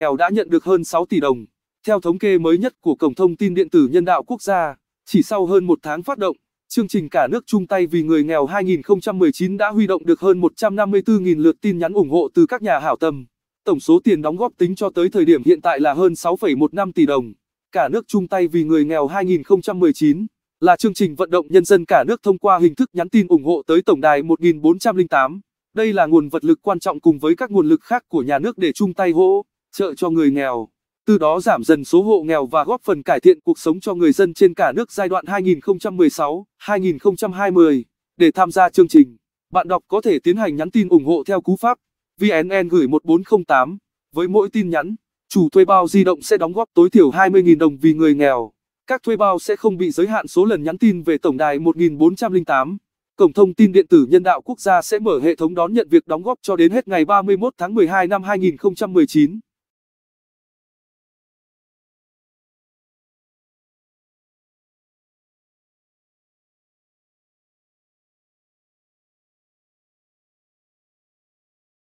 nghèo đã nhận được hơn 6 tỷ đồng. Theo thống kê mới nhất của Cổng Thông tin Điện tử Nhân đạo Quốc gia, chỉ sau hơn một tháng phát động, chương trình Cả nước chung tay vì người nghèo 2019 đã huy động được hơn 154.000 lượt tin nhắn ủng hộ từ các nhà hảo tâm. Tổng số tiền đóng góp tính cho tới thời điểm hiện tại là hơn 6,15 tỷ đồng. Cả nước chung tay vì người nghèo 2019 là chương trình vận động nhân dân cả nước thông qua hình thức nhắn tin ủng hộ tới tổng đài 1408. Đây là nguồn vật lực quan trọng cùng với các nguồn lực khác của nhà nước để chung tay hỗ trợ cho người nghèo, từ đó giảm dần số hộ nghèo và góp phần cải thiện cuộc sống cho người dân trên cả nước giai đoạn 2016-2020. Để tham gia chương trình, bạn đọc có thể tiến hành nhắn tin ủng hộ theo cú pháp VNN gửi 1408. Với mỗi tin nhắn, chủ thuê bao di động sẽ đóng góp tối thiểu 20.000 đồng vì người nghèo. Các thuê bao sẽ không bị giới hạn số lần nhắn tin về tổng đài 1408. Cổng thông tin điện tử nhân đạo quốc gia sẽ mở hệ thống đón nhận việc đóng góp cho đến hết ngày 31 tháng 12 năm 2019.